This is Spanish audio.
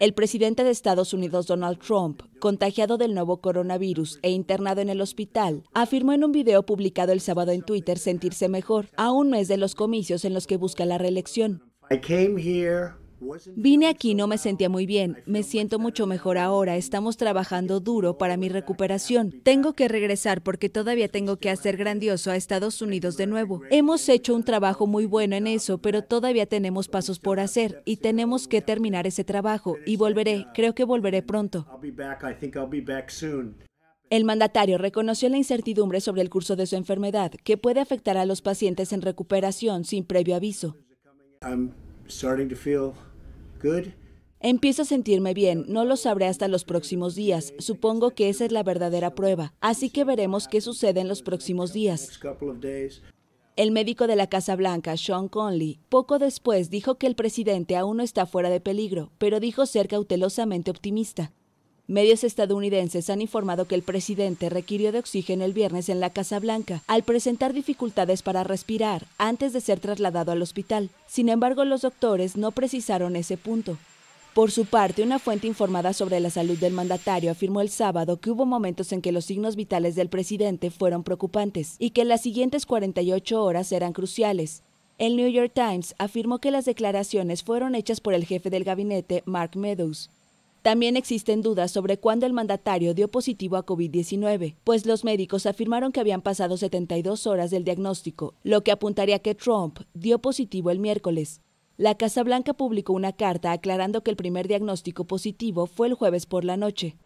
El presidente de Estados Unidos Donald Trump, contagiado del nuevo coronavirus e internado en el hospital, afirmó en un video publicado el sábado en Twitter sentirse mejor a un mes de los comicios en los que busca la reelección. Vine aquí, no me sentía muy bien. Me siento mucho mejor ahora. Estamos trabajando duro para mi recuperación. Tengo que regresar porque todavía tengo que hacer grandioso a Estados Unidos de nuevo. Hemos hecho un trabajo muy bueno en eso, pero todavía tenemos pasos por hacer y tenemos que terminar ese trabajo. Y volveré, creo que volveré pronto. El mandatario reconoció la incertidumbre sobre el curso de su enfermedad, que puede afectar a los pacientes en recuperación sin previo aviso. Um, Empiezo a sentirme bien, no lo sabré hasta los próximos días. Supongo que esa es la verdadera prueba. Así que veremos qué sucede en los próximos días. El médico de la Casa Blanca, Sean Conley, poco después dijo que el presidente aún no está fuera de peligro, pero dijo ser cautelosamente optimista. Medios estadounidenses han informado que el presidente requirió de oxígeno el viernes en la Casa Blanca al presentar dificultades para respirar antes de ser trasladado al hospital. Sin embargo, los doctores no precisaron ese punto. Por su parte, una fuente informada sobre la salud del mandatario afirmó el sábado que hubo momentos en que los signos vitales del presidente fueron preocupantes y que las siguientes 48 horas eran cruciales. El New York Times afirmó que las declaraciones fueron hechas por el jefe del gabinete, Mark Meadows, también existen dudas sobre cuándo el mandatario dio positivo a COVID-19, pues los médicos afirmaron que habían pasado 72 horas del diagnóstico, lo que apuntaría que Trump dio positivo el miércoles. La Casa Blanca publicó una carta aclarando que el primer diagnóstico positivo fue el jueves por la noche.